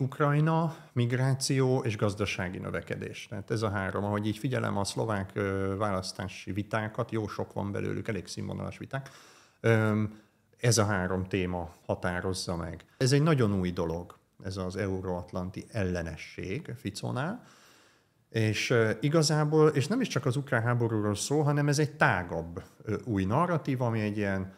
Ukrajna, migráció és gazdasági növekedés. Tehát ez a három, ahogy így figyelem a szlovák választási vitákat, jó sok van belőlük, elég színvonalas viták, ez a három téma határozza meg. Ez egy nagyon új dolog, ez az euróatlanti ellenesség Ficonál, és igazából, és nem is csak az ukrán háborúról szól, hanem ez egy tágabb új narratív, ami egy ilyen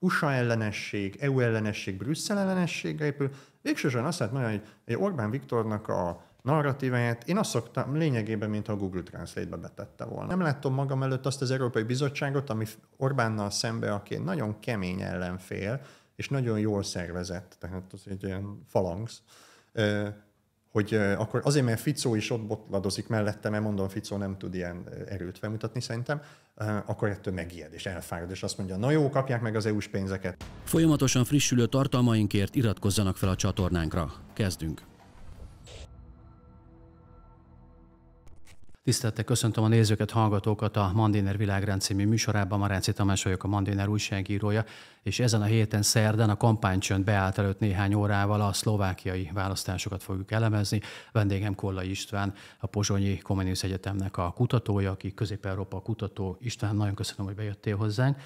USA ellenesség, EU ellenesség, Brüsszel ellenessége épül. Végsősorban azt lehet mondani, hogy Orbán Viktornak a narratíváját én azt szoktam lényegében, mint a Google Translate-be betette volna. Nem láttam magam előtt azt az Európai Bizottságot, ami Orbánnal szembe, aki egy nagyon kemény ellenfél, és nagyon jól szervezett, tehát az egy ilyen falangsz, hogy akkor azért, mert Ficó is ott botladozik mellette, mert mondom, Ficó nem tud ilyen erőt felmutatni szerintem, akkor ettől megijed és elfárad, és azt mondja, na jó, kapják meg az EU-s pénzeket. Folyamatosan frissülő tartalmainkért iratkozzanak fel a csatornánkra. Kezdünk! Tisztelettel köszöntöm a nézőket, hallgatókat a Mandéner Világrend című műsorában. Maráci Tamás vagyok, a Mandéner újságírója, és ezen a héten szerdán a kampánycsönd beállt előtt néhány órával a szlovákiai választásokat fogjuk elemezni. Vendégem Kolla István, a Pozsonyi Komenius Egyetemnek a kutatója, aki Közép-Európa kutató. István, nagyon köszönöm, hogy bejöttél hozzánk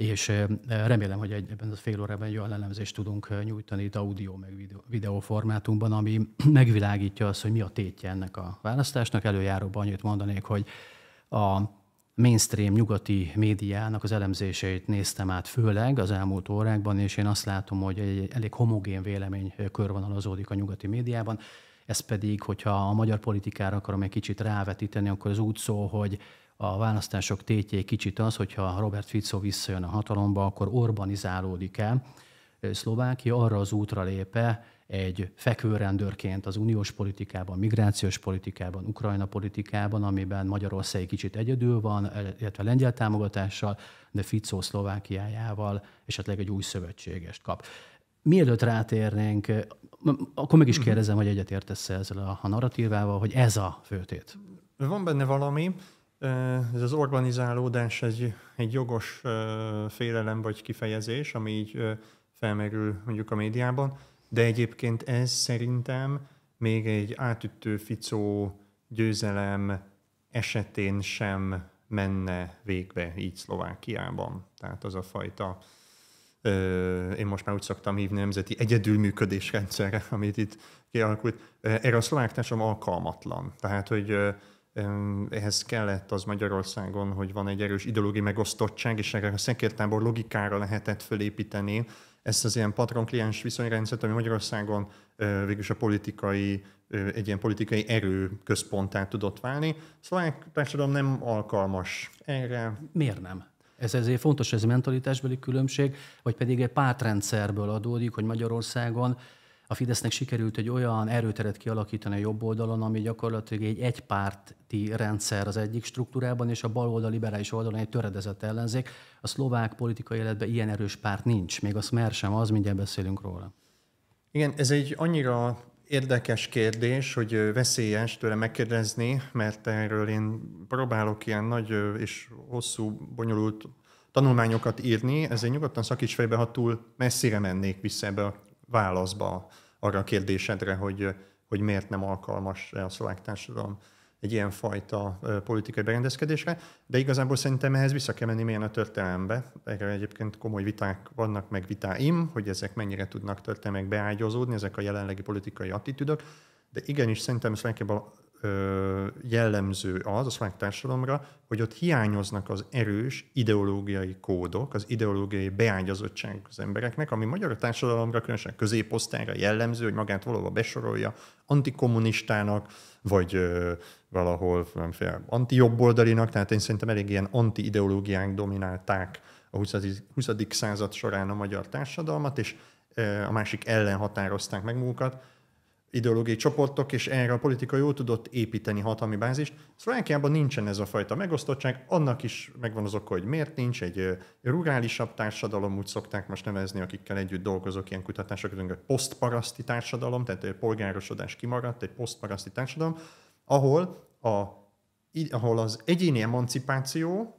és remélem, hogy egy, ebben a fél órában egy olyan elemzést tudunk nyújtani itt audio meg videó, formátumban, ami megvilágítja azt, hogy mi a tétje ennek a választásnak. Előjáróban annyit mondanék, hogy a mainstream nyugati médiának az elemzéseit néztem át főleg az elmúlt órákban, és én azt látom, hogy egy elég homogén vélemény körvonalazódik a nyugati médiában. Ez pedig, hogyha a magyar politikára akarom egy kicsit rávetíteni, akkor az úgy szól, hogy a választások tétje egy kicsit az, hogyha Robert Fico visszajön a hatalomba, akkor urbanizálódik el. Szlovákia arra az útra lépe, egy fekvőrendőrként az uniós politikában, migrációs politikában, Ukrajna politikában, amiben Magyarország kicsit egyedül van, illetve lengyel támogatással, de Fico Szlovákiájával esetleg egy új szövetségest kap. Mielőtt rátérnénk, akkor meg is mhm. kérdezem, hogy egyetértesz ezzel a narratívával, hogy ez a főtét. Van benne valami, Eh, ez az organizálódás egy, egy jogos eh, félelem vagy kifejezés, ami így eh, felmerül mondjuk a médiában, de egyébként ez szerintem még egy átütő ficó győzelem esetén sem menne végbe így Szlovákiában. Tehát az a fajta, ö, én most már úgy szoktam hívni nemzeti egyedülműködésrendszerre, amit itt kialakult. Erre a szlovák alkalmatlan. Tehát, hogy ehhez kellett az Magyarországon, hogy van egy erős ideológiai megosztottság, és erre a szekértábor logikára lehetett fölépíteni ezt az ilyen patron-kliens viszonyrendszert, ami Magyarországon végülis a politikai, egy ilyen politikai erő központtá tudott válni. Szlovák szóval társadalom nem alkalmas erre. Miért nem? Ez ezért fontos, ez mentalitásbeli különbség, vagy pedig egy pártrendszerből adódik, hogy Magyarországon a Fidesznek sikerült egy olyan erőteret kialakítani a jobb oldalon, ami gyakorlatilag egy egypárti rendszer az egyik struktúrában, és a baloldal liberális oldalon egy töredezett ellenzék. A szlovák politikai életben ilyen erős párt nincs, még a Smer sem az, mindjárt beszélünk róla. Igen, ez egy annyira érdekes kérdés, hogy veszélyes tőle megkérdezni, mert erről én próbálok ilyen nagy és hosszú, bonyolult tanulmányokat írni, ezért nyugodtan szakíts fejbe, ha túl messzire mennék vissza ebbe a válaszba arra a kérdésedre, hogy, hogy miért nem alkalmas a szlovák társadalom egy ilyen fajta politikai berendezkedésre, de igazából szerintem ehhez vissza kell menni mélyen a történelembe. Erre egyébként komoly viták vannak, meg vitáim, hogy ezek mennyire tudnak történelmek beágyazódni, ezek a jelenlegi politikai attitűdök, de igenis szerintem ezt jellemző az a szlovák társadalomra, hogy ott hiányoznak az erős ideológiai kódok, az ideológiai beágyazottság az embereknek, ami magyar társadalomra, különösen középosztályra jellemző, hogy magát valóban besorolja antikommunistának, vagy ö, valahol antijobboldalinak, tehát én szerintem elég ilyen antiideológiánk dominálták a 20. 20. század során a magyar társadalmat, és ö, a másik ellen határozták meg magukat ideológiai csoportok, és erre a politika jól tudott építeni hatalmi bázist. Szlovákiában szóval nincsen ez a fajta megosztottság, annak is megvan az oka, hogy miért nincs, egy rurálisabb társadalom, úgy szokták most nevezni, akikkel együtt dolgozok ilyen kutatások, hogy posztparaszti társadalom, tehát egy polgárosodás kimaradt, egy posztparaszti társadalom, ahol, a, ahol az egyéni emancipáció,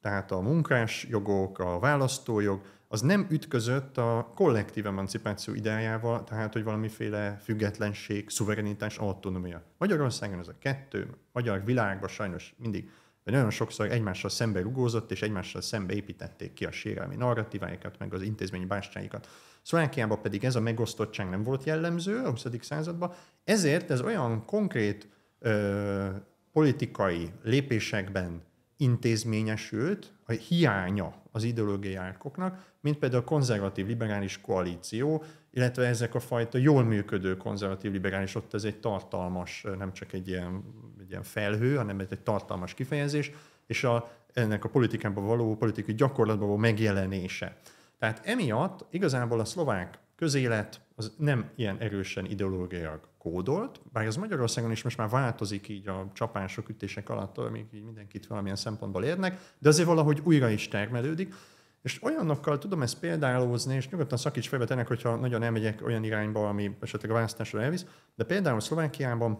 tehát a munkásjogok, a választójog, az nem ütközött a kollektív emancipáció ideájával, tehát hogy valamiféle függetlenség, szuverenitás, autonómia. Magyarországon ez a kettő, magyar világban sajnos mindig vagy nagyon sokszor egymással szembe rugózott, és egymással szembe építették ki a sérelmi narratíváikat, meg az intézményi bástyáikat. Szlovákiában pedig ez a megosztottság nem volt jellemző a 20. században, ezért ez olyan konkrét ö, politikai lépésekben intézményesült, a hiánya az ideológiai árkoknak, mint például a konzervatív liberális koalíció, illetve ezek a fajta jól működő konzervatív liberális, ott ez egy tartalmas, nem csak egy ilyen, egy ilyen felhő, hanem ez egy tartalmas kifejezés, és a, ennek a politikában való, politikai gyakorlatban való megjelenése. Tehát emiatt igazából a szlovák közélet az nem ilyen erősen ideológiai kódolt, bár ez Magyarországon is most már változik így a csapások, ütések alatt, amik így mindenkit valamilyen szempontból érnek, de azért valahogy újra is termelődik. És olyanokkal tudom ezt példálózni, és nyugodtan szakíts fejbe tennek, hogyha nagyon elmegyek olyan irányba, ami esetleg a választásra elvisz, de például Szlovákiában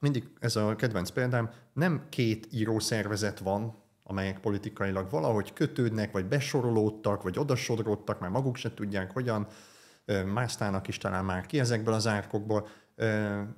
mindig ez a kedvenc példám, nem két írószervezet van, amelyek politikailag valahogy kötődnek, vagy besorolódtak, vagy odasodródtak, már maguk se tudják hogyan, másztának is talán már ki ezekből az árkokból,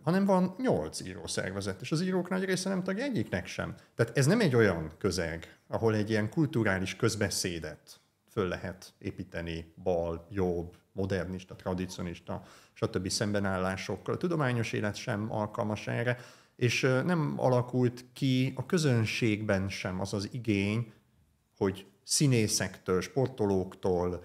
hanem van nyolc írószervezet, és az írók nagy része nem tagja egyiknek sem. Tehát ez nem egy olyan közeg, ahol egy ilyen kulturális közbeszédet föl lehet építeni bal, jobb, modernista, tradicionista, stb. szembenállásokkal. A tudományos élet sem alkalmas erre, és nem alakult ki a közönségben sem az az igény, hogy színészektől, sportolóktól,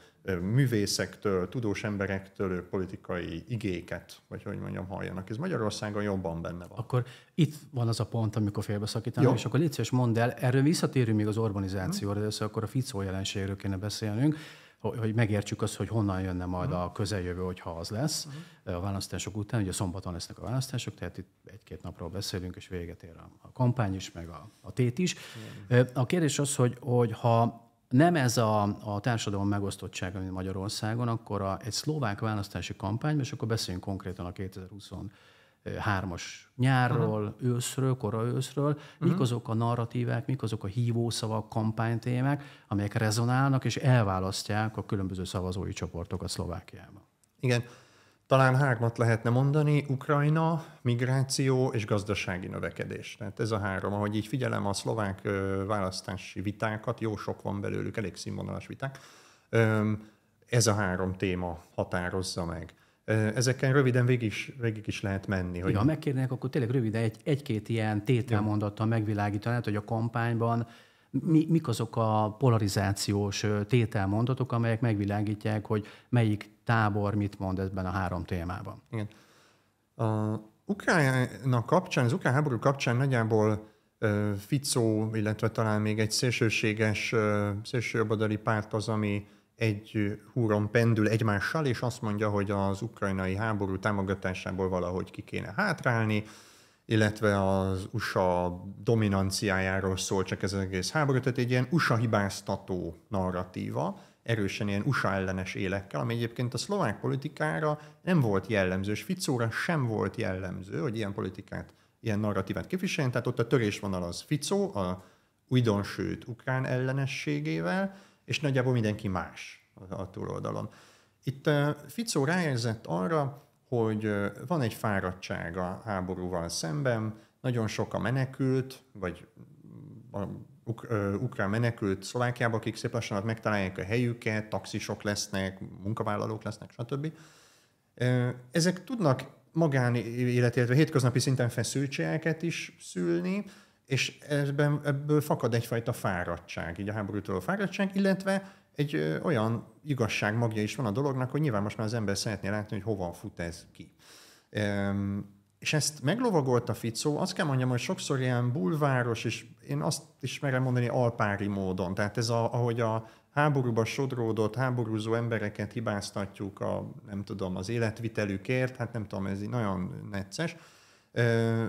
művészektől, tudós emberektől politikai igéket, vagy hogy mondjam, halljanak. Ez Magyarországon jobban benne van. Akkor itt van az a pont, amikor félbeszakítanak, Jó. és akkor légy szíves, mondd el, erről visszatérünk még az urbanizációra, de össze akkor a Ficó jelenségről kéne beszélnünk, hogy megértsük azt, hogy honnan jönne majd mhm. a közeljövő, hogyha az lesz mhm. a választások után. Ugye szombaton lesznek a választások, tehát itt egy-két napról beszélünk, és véget ér a, kampány is, meg a, a tét is. A kérdés az, hogy, hogy ha nem ez a, a társadalom megosztottsága, mint Magyarországon, akkor a, egy szlovák választási kampányban, és akkor beszéljünk konkrétan a 2023-as nyárról, uh-huh. őszről, kora őszről, uh-huh. mik mhm. azok a narratívák, mik azok a hívószavak, kampánytémák, amelyek rezonálnak és elválasztják a különböző szavazói csoportokat Szlovákiában. Igen. Talán hármat lehetne mondani, Ukrajna, migráció és gazdasági növekedés. Tehát ez a három, ahogy így figyelem a szlovák választási vitákat, jó sok van belőlük, elég színvonalas viták, ez a három téma határozza meg. Ezeken röviden végig is, végig is lehet menni. Hogy... ha megkérnék, akkor tényleg röviden egy, egy-két ilyen tételmondattal megvilágítanád, hogy a kampányban mi, mik azok a polarizációs tételmondatok, amelyek megvilágítják, hogy melyik tábor mit mond ebben a három témában. Igen. A Ukrajna kapcsán, az ukrán háború kapcsán nagyjából uh, Ficó, illetve talán még egy szélsőséges, uh, szélsőjobbadali párt az, ami egy húron pendül egymással, és azt mondja, hogy az ukrajnai háború támogatásából valahogy ki kéne hátrálni, illetve az USA dominanciájáról szól csak ez az egész háború, tehát egy ilyen USA hibáztató narratíva, erősen ilyen USA ellenes élekkel, ami egyébként a szlovák politikára nem volt jellemző, és Ficóra sem volt jellemző, hogy ilyen politikát, ilyen narratívát képviseljen, tehát ott a törésvonal az Ficó, a újdonsült ukrán ellenességével, és nagyjából mindenki más a túloldalon. Itt Ficó ráérzett arra, hogy van egy fáradtság a háborúval szemben, nagyon sok a menekült, vagy a ukrán menekült Szlovákiába, akik szép lassan megtalálják a helyüket, taxisok lesznek, munkavállalók lesznek, stb. Ezek tudnak magánéleti, illetve hétköznapi szinten feszültségeket is szülni, és ebben, ebből fakad egyfajta fáradtság, így a háborútól a fáradtság, illetve egy olyan igazság magja is van a dolognak, hogy nyilván most már az ember szeretné látni, hogy hova fut ez ki. és ezt meglovagolt a Ficó, azt kell mondjam, hogy sokszor ilyen bulváros és én azt is merem mondani alpári módon. Tehát ez a, ahogy a háborúba sodródott, háborúzó embereket hibáztatjuk a, nem tudom, az életvitelükért, hát nem tudom, ez így nagyon necces. Ö,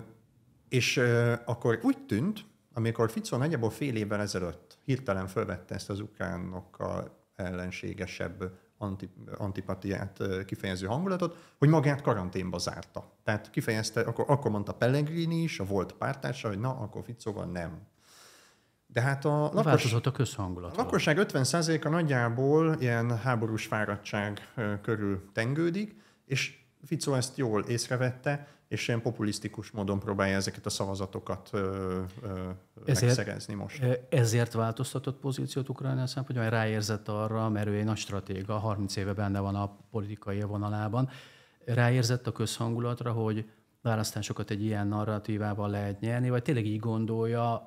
és ö, akkor úgy tűnt, amikor Fico nagyjából fél évvel ezelőtt hirtelen felvette ezt az ukránokkal ellenségesebb anti, antipatiát kifejező hangulatot, hogy magát karanténba zárta. Tehát kifejezte, akkor, akkor mondta Pellegrini is, a volt pártársa, hogy na, akkor Ficóval nem de hát a, lakos... Változott a közhangulat. A lakosság 50%-a nagyjából ilyen háborús fáradtság körül tengődik, és Fico ezt jól észrevette, és ilyen populisztikus módon próbálja ezeket a szavazatokat ö, ö, ezért, megszerezni most. E, ezért változtatott pozíciót Ukrajnán szempontjából, ráérzett arra, mert ő egy nagy stratéga, 30 éve benne van a politikai vonalában, ráérzett a közhangulatra, hogy választásokat egy ilyen narratívával lehet nyerni, vagy tényleg így gondolja,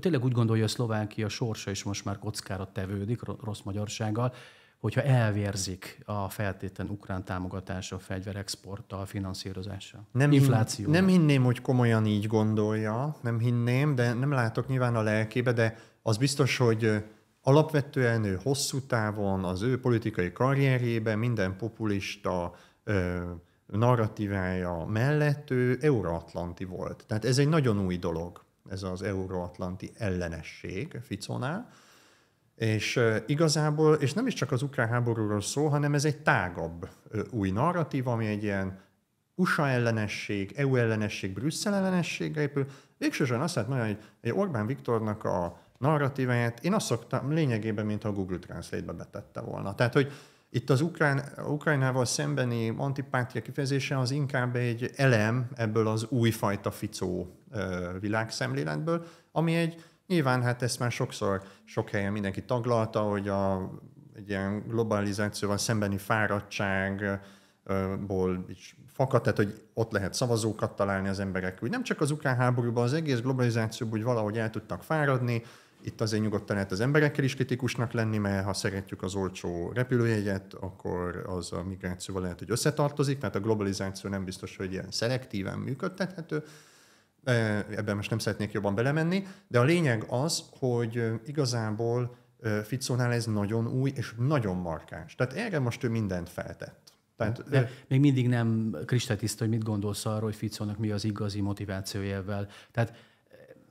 tényleg úgy gondolja, hogy a Szlovákia sorsa is most már kockára tevődik rossz magyarsággal, hogyha elvérzik a feltétlen ukrán támogatása, a fegyverexporttal, finanszírozással, nem infláció. Nem hinném, hogy komolyan így gondolja, nem hinném, de nem látok nyilván a lelkébe, de az biztos, hogy alapvetően ő hosszú távon az ő politikai karrierjében minden populista ö, narratívája mellett ő euróatlanti volt. Tehát ez egy nagyon új dolog ez az euróatlanti ellenesség Ficonál, és igazából, és nem is csak az ukrán háborúról szól, hanem ez egy tágabb új narratív, ami egy ilyen USA ellenesség, EU ellenesség, Brüsszel ellenességre épül. Végsősorban azt lehet mondani, hogy Orbán Viktornak a narratíváját én azt szoktam lényegében, mint a Google Translate-be betette volna. Tehát, hogy itt az Ukrán, Ukrajnával szembeni antipátia kifejezése az inkább egy elem ebből az újfajta ficó világszemléletből, ami egy, nyilván hát ezt már sokszor sok helyen mindenki taglalta, hogy a, egy ilyen globalizációval szembeni fáradtságból is fakad, tehát hogy ott lehet szavazókat találni az emberek, Úgy nem csak az ukrán háborúban, az egész globalizációban úgy valahogy el tudtak fáradni, itt azért nyugodtan lehet az emberekkel is kritikusnak lenni, mert ha szeretjük az olcsó repülőjegyet, akkor az a migrációval lehet, hogy összetartozik, tehát a globalizáció nem biztos, hogy ilyen szelektíven működtethető, e, ebben most nem szeretnék jobban belemenni, de a lényeg az, hogy igazából Ficónál ez nagyon új és nagyon markáns. Tehát erre most ő mindent feltett. Tehát, De ő... még mindig nem kristálytiszta, hogy mit gondolsz arról, hogy Ficónak mi az igazi motivációjelvel. Tehát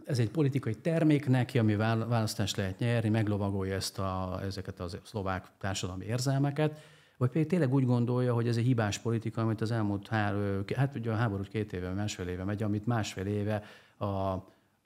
ez egy politikai termék neki, ami választást lehet nyerni, meglovagolja ezt a, ezeket a szlovák társadalmi érzelmeket, vagy pedig tényleg úgy gondolja, hogy ez egy hibás politika, amit az elmúlt, há, hát ugye a háborút két éve, másfél éve megy, amit másfél éve a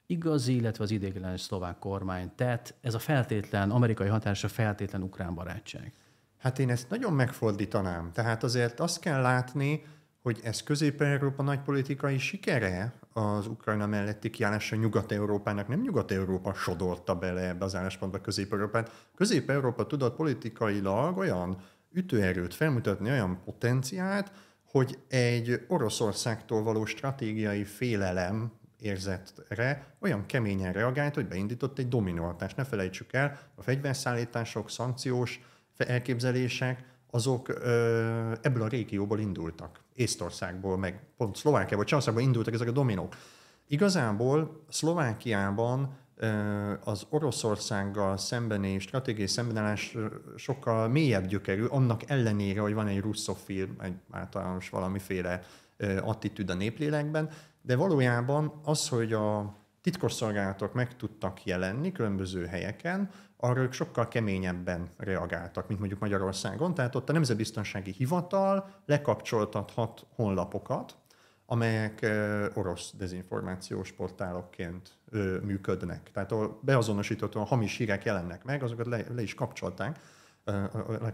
igazi, illetve az idéglenes szlovák kormány tett, ez a feltétlen, amerikai hatása feltétlen ukrán barátság. Hát én ezt nagyon megfordítanám. Tehát azért azt kell látni, hogy ez Közép-Európa nagy politikai sikere, az Ukrajna melletti kiállása Nyugat-Európának, nem Nyugat-Európa sodorta bele ebbe az álláspontba Közép-Európát. Közép-Európa tudott politikailag olyan ütőerőt felmutatni, olyan potenciált, hogy egy Oroszországtól való stratégiai félelem érzetre olyan keményen reagált, hogy beindított egy dominóhatást. Ne felejtsük el, a fegyverszállítások, szankciós elképzelések, azok ebből a régióból indultak. Észtországból, meg pont Szlovákiából, Csehországból indultak ezek a dominók. Igazából Szlovákiában az Oroszországgal szembeni stratégiai szembenállás sokkal mélyebb gyökerű, annak ellenére, hogy van egy russzofil, egy általános valamiféle attitűd a néplélekben, de valójában az, hogy a titkosszolgálatok meg tudtak jelenni különböző helyeken, arra ők sokkal keményebben reagáltak, mint mondjuk Magyarországon. Tehát ott a Nemzetbiztonsági Hivatal lekapcsoltathat honlapokat, amelyek orosz dezinformációs portálokként működnek. Tehát beazonosítottan hamis hírek jelennek meg, azokat le, le is kapcsolták,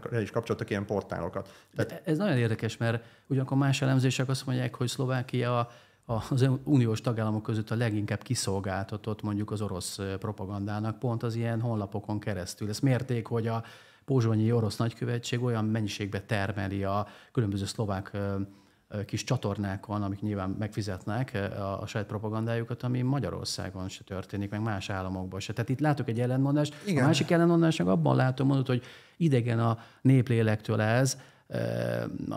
le is kapcsoltak ilyen portálokat. Tehát... Ez nagyon érdekes, mert ugyanakkor más elemzések azt mondják, hogy Szlovákia az uniós tagállamok között a leginkább kiszolgáltatott mondjuk az orosz propagandának, pont az ilyen honlapokon keresztül. Ezt mérték, hogy a pozsonyi orosz nagykövetség olyan mennyiségbe termeli a különböző szlovák kis csatornákon, amik nyilván megfizetnek a, saját propagandájukat, ami Magyarországon se történik, meg más államokban se. Tehát itt látok egy ellenmondást. Igen. A másik ellenmondást abban látom, mondod, hogy idegen a néplélektől ez,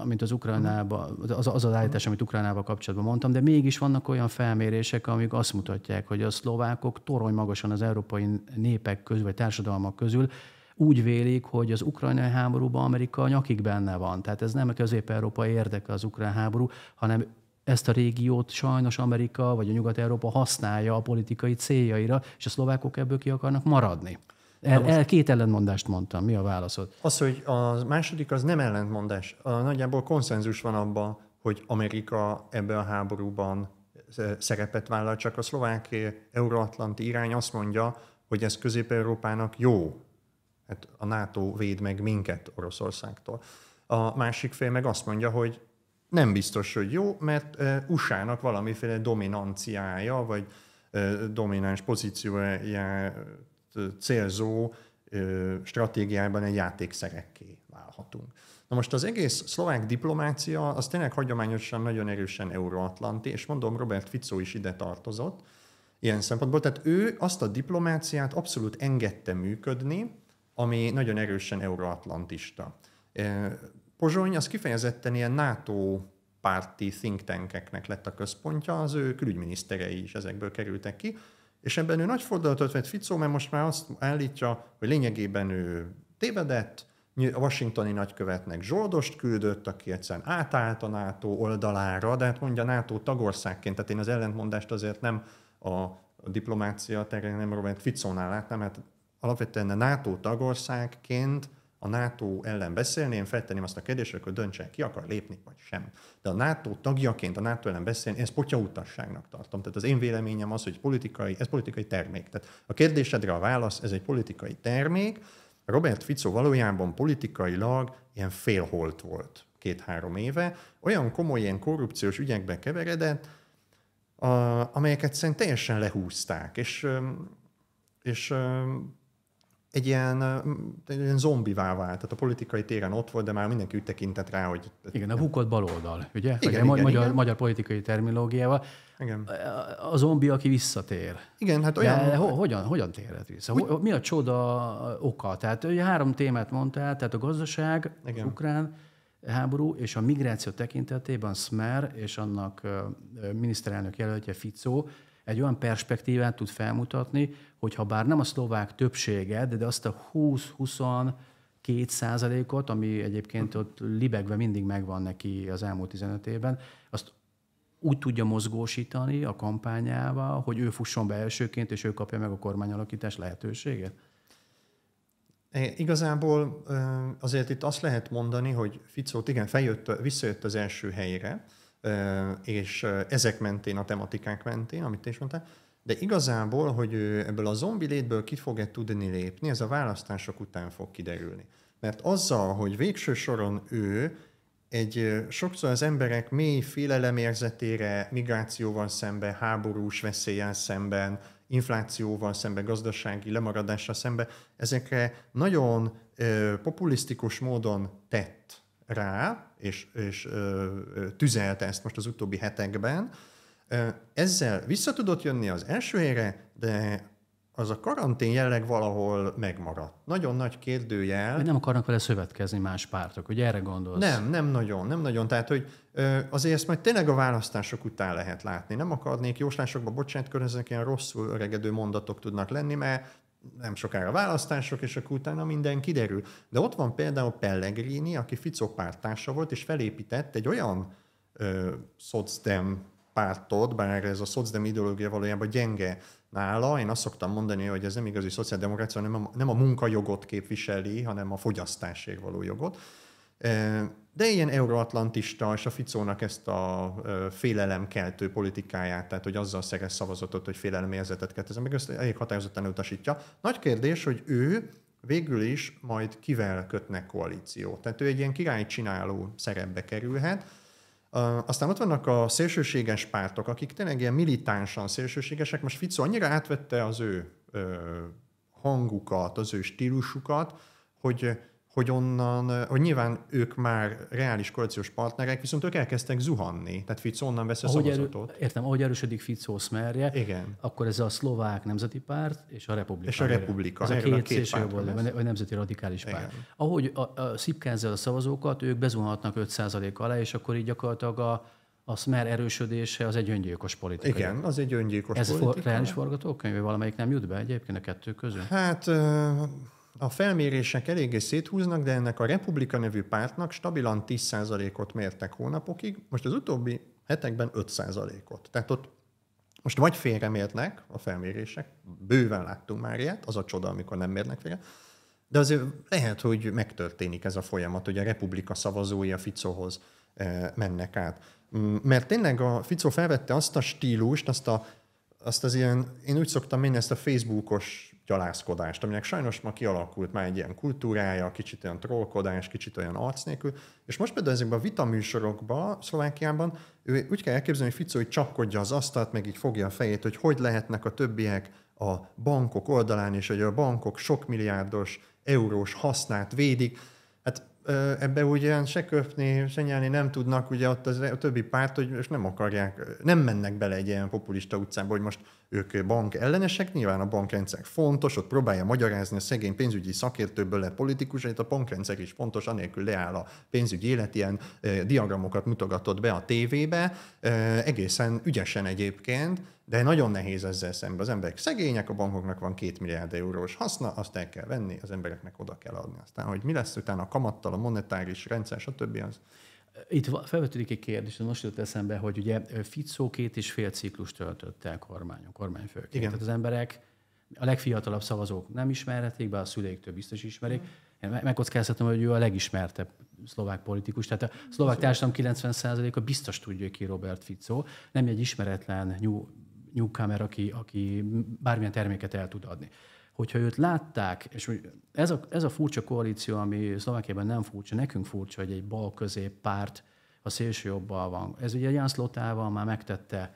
mint az Ukrajnában, az, az az állítás, amit Ukrajnában kapcsolatban mondtam, de mégis vannak olyan felmérések, amik azt mutatják, hogy a szlovákok torony magasan az európai népek közül, vagy társadalmak közül úgy vélik, hogy az ukrajnai háborúban Amerika nyakig benne van. Tehát ez nem a közép-európai érdeke az ukrán háború, hanem ezt a régiót sajnos Amerika vagy a Nyugat-Európa használja a politikai céljaira, és a szlovákok ebből ki akarnak maradni. El, el, két ellentmondást mondtam. Mi a válaszod? Az, hogy a második az nem ellentmondás. A, nagyjából konszenzus van abban, hogy Amerika ebbe a háborúban e, szerepet vállal, csak a szlovák euróatlanti irány azt mondja, hogy ez Közép-Európának jó. Hát a NATO véd meg minket Oroszországtól. A másik fél meg azt mondja, hogy nem biztos, hogy jó, mert e, USA-nak valamiféle dominanciája, vagy e, domináns pozíciója célzó stratégiában egy játékszerekké válhatunk. Na most az egész szlovák diplomácia az tényleg hagyományosan nagyon erősen euróatlanti, és mondom, Robert Fico is ide tartozott ilyen szempontból. Tehát ő azt a diplomáciát abszolút engedte működni, ami nagyon erősen euróatlantista. Pozsony az kifejezetten ilyen NATO párti think tankeknek lett a központja, az ő külügyminiszterei is ezekből kerültek ki, és ebben ő nagy fordulatot vett Ficó, mert most már azt állítja, hogy lényegében ő tévedett, a washingtoni nagykövetnek zsoldost küldött, aki egyszerűen átállt a NATO oldalára, de hát mondja NATO tagországként, tehát én az ellentmondást azért nem a diplomácia terén nem Robert Ficónál láttam, mert hát alapvetően a NATO tagországként a NATO ellen beszélni, én feltenném azt a kérdést, hogy döntsen ki akar lépni, vagy sem. De a NATO tagjaként a NATO ellen beszélni, én ezt potyautasságnak tartom. Tehát az én véleményem az, hogy politikai, ez politikai termék. Tehát a kérdésedre a válasz, ez egy politikai termék. Robert Fico valójában politikailag ilyen félholt volt két-három éve, olyan komoly ilyen korrupciós ügyekbe keveredett, a, amelyeket szerint teljesen lehúzták, és, és egy ilyen, egy ilyen zombivá vált. Tehát a politikai téren ott volt, de már mindenki úgy tekintett rá, hogy... Igen, a bukott baloldal, ugye? Igen, igen, magyar, igen. magyar politikai terminológiával. Igen. A zombi, aki visszatér. Igen, hát olyan... De hogyan, hogyan térhet vissza? Úgy... Mi a csoda oka? Tehát ugye három témát mondtál, tehát a gazdaság, igen. az ukrán háború és a migráció tekintetében Smer és annak miniszterelnök jelöltje Ficó egy olyan perspektívát tud felmutatni, hogy ha bár nem a szlovák többséged, de azt a 20-20 két százalékot, ami egyébként ott libegve mindig megvan neki az elmúlt 15 évben, azt úgy tudja mozgósítani a kampányával, hogy ő fusson be elsőként, és ő kapja meg a kormányalakítás lehetőséget? Igazából azért itt azt lehet mondani, hogy Ficót igen, feljött, visszajött az első helyére, és ezek mentén, a tematikák mentén, amit te is mondtál, de igazából, hogy ő ebből a zombi létből ki fog-e tudni lépni, ez a választások után fog kiderülni. Mert azzal, hogy végső soron ő egy sokszor az emberek mély félelemérzetére, migrációval szembe, háborús veszélyen szemben, inflációval szemben, gazdasági lemaradással szemben, ezekre nagyon ö, populisztikus módon tett rá, és, és tüzelte ezt most az utóbbi hetekben, ezzel vissza tudott jönni az első helyre, de az a karantén jelleg valahol megmaradt. Nagyon nagy kérdőjel. nem akarnak vele szövetkezni más pártok, hogy erre gondolsz? Nem, nem nagyon, nem nagyon. Tehát, hogy azért ezt majd tényleg a választások után lehet látni. Nem akarnék jóslásokba bocsánat ezek ilyen rosszul öregedő mondatok tudnak lenni, mert nem sokára választások, és akkor utána minden kiderül. De ott van például Pellegrini, aki Fico pártársa volt, és felépített egy olyan szocdem pártot, bár ez a szocdem ideológia valójában gyenge nála. Én azt szoktam mondani, hogy ez nem igazi szociáldemokrácia, nem a, nem a munkajogot képviseli, hanem a fogyasztásért való jogot de ilyen euroatlantista, és a Ficónak ezt a félelemkeltő politikáját, tehát hogy azzal szerez szavazatot, hogy félelemérzetet ez meg ezt elég határozottan utasítja. Nagy kérdés, hogy ő végül is majd kivel kötnek koalíciót. Tehát ő egy ilyen király csináló szerepbe kerülhet, aztán ott vannak a szélsőséges pártok, akik tényleg ilyen militánsan szélsőségesek. Most Fico annyira átvette az ő hangukat, az ő stílusukat, hogy hogy onnan, hogy nyilván ők már reális koalíciós partnerek, viszont ők elkezdtek zuhanni. Tehát Fico onnan vesz a szavazatot. Erő, értem, ahogy erősödik Fico szmerje, Igen. akkor ez a szlovák nemzeti párt és a republika. És a republika. Ez a két, a két vagy nemzeti radikális párt. Ahogy a, a szipkenzel a szavazókat, ők bezuhannak 5% alá, és akkor így gyakorlatilag a, a Smer erősödése az egy öngyilkos politika. Igen, az egy öngyilkos Ez politika. Ez reális forgatókönyv, valamelyik nem jut be egyébként a kettő közül? Hát a felmérések eléggé széthúznak, de ennek a Republika nevű pártnak stabilan 10%-ot mértek hónapokig, most az utóbbi hetekben 5%-ot. Tehát ott most vagy félremérnek a felmérések, bőven láttunk már ilyet, az a csoda, amikor nem mérnek félre, de azért lehet, hogy megtörténik ez a folyamat, hogy a Republika szavazói a Ficohoz eh, mennek át. Mm, mert tényleg a Fico felvette azt a stílust, azt, a, azt az ilyen, én úgy szoktam menni ezt a Facebookos gyalászkodást, aminek sajnos ma kialakult már egy ilyen kultúrája, kicsit olyan trollkodás, kicsit olyan arc nélkül, és most például ezekben a vitaműsorokban, Szlovákiában, ő úgy kell elképzelni, hogy Fico hogy csapkodja az asztalt, meg így fogja a fejét, hogy hogy lehetnek a többiek a bankok oldalán, és hogy a bankok sok milliárdos eurós hasznát védik. Hát ebbe ugye se köpni, se nyelni nem tudnak, ugye ott az, a többi párt, hogy és nem akarják, nem mennek bele egy ilyen populista utcába, hogy most ők bank ellenesek, nyilván a bankrendszer fontos, ott próbálja magyarázni a szegény pénzügyi szakértőből le politikusait, a bankrendszer is fontos, anélkül leáll a pénzügyi élet, ilyen eh, diagramokat mutogatott be a tévébe, eh, egészen ügyesen egyébként, de nagyon nehéz ezzel szemben. Az emberek szegények, a bankoknak van két milliárd eurós haszna, azt el kell venni, az embereknek oda kell adni. Aztán, hogy mi lesz utána a kamattal, a monetáris rendszer, stb. az itt felvetődik egy kérdés, most jött eszembe, hogy ugye Ficó két és fél ciklus töltött el kormányon, kormányfőként. Igen. Tehát az emberek, a legfiatalabb szavazók nem ismerhetik, bár a szüleik több biztos ismerik. Mm. Én megkockáztatom, hogy ő a legismertebb szlovák politikus. Tehát a szlovák társadalom 90%-a biztos tudja ki Robert Ficó. Nem egy ismeretlen new, newcomer, aki, aki bármilyen terméket el tud adni hogyha őt látták, és hogy ez a, ez a furcsa koalíció, ami Szlovákiában nem furcsa, nekünk furcsa, hogy egy bal közép párt a szélső jobbal van. Ez ugye Jánz Lotával már megtette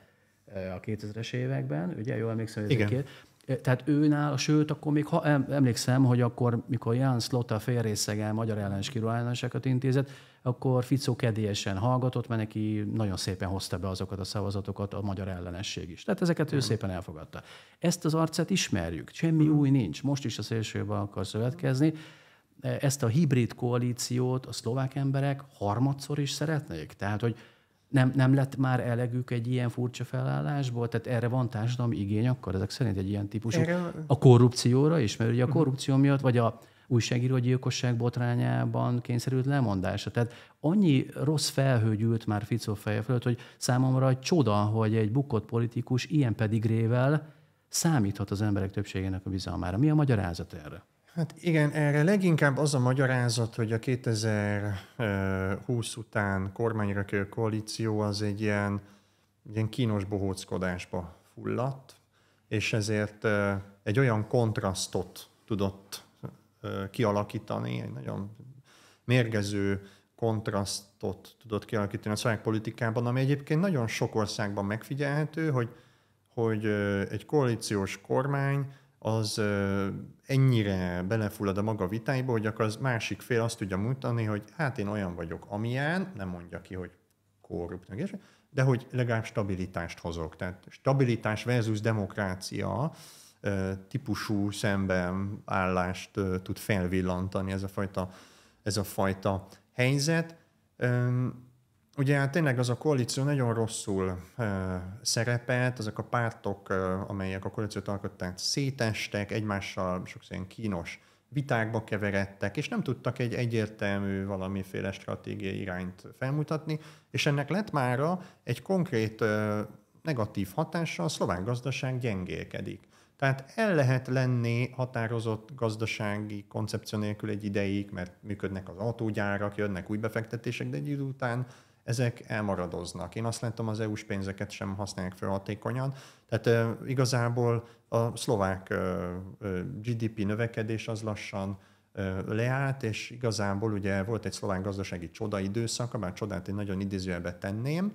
e, a 2000-es években, ugye jól emlékszem, hogy ezeket. E, tehát őnál, sőt, akkor még ha emlékszem, hogy akkor, mikor Jánz Lotta félrészegen magyar ellenes kiruhálásokat intézett, akkor Ficó kedélyesen hallgatott, mert neki nagyon szépen hozta be azokat a szavazatokat a magyar ellenesség is. Tehát ezeket ő szépen elfogadta. Ezt az arcát ismerjük, semmi hmm. új nincs. Most is a szélsőben akar szövetkezni. E, ezt a hibrid koalíciót a szlovák emberek harmadszor is szeretnék. Tehát, hogy nem, nem lett már elegük egy ilyen furcsa felállásból? Tehát erre van társadalmi igény akkor ezek szerint egy ilyen típusú? Erre... A korrupcióra is, mert ugye a hmm. korrupció miatt, vagy a, újságírógyilkosság botrányában kényszerült lemondása. Tehát annyi rossz felhő gyűlt már Fico feje fölött, hogy számomra egy csoda, hogy egy bukott politikus ilyen pedigrével számíthat az emberek többségének a bizalmára. Mi a magyarázat erre? Hát igen, erre leginkább az a magyarázat, hogy a 2020 után kormányra koalíció az egy ilyen, ilyen kínos bohóckodásba fulladt, és ezért eh, egy olyan kontrasztot tudott kialakítani, egy nagyon mérgező kontrasztot tudott kialakítani a politikában, ami egyébként nagyon sok országban megfigyelhető, hogy, hogy egy koalíciós kormány az ennyire belefullad a maga vitáiba, hogy akkor az másik fél azt tudja mutatni, hogy hát én olyan vagyok, amilyen, nem mondja ki, hogy korrupt, de hogy legalább stabilitást hozok. Tehát stabilitás versus demokrácia, típusú szembeállást tud felvillantani ez a fajta, ez a fajta helyzet. Ugye hát tényleg az a koalíció nagyon rosszul szerepelt, azok a pártok, amelyek a koalíciót alkották, szétestek, egymással sokszor ilyen kínos vitákba keveredtek, és nem tudtak egy egyértelmű valamiféle stratégiai irányt felmutatni, és ennek lett mára egy konkrét negatív hatása, a szlovák gazdaság gyengélkedik. Tehát el lehet lenni határozott gazdasági koncepció nélkül egy ideig, mert működnek az autógyárak, jönnek új befektetések, de egy idő után ezek elmaradoznak. Én azt látom, az EU-s pénzeket sem használják fel hatékonyan. Tehát e, igazából a szlovák e, GDP növekedés az lassan e, leállt, és igazából ugye volt egy szlovák gazdasági csoda időszaka, bár csodát én nagyon idézőjelbe tenném,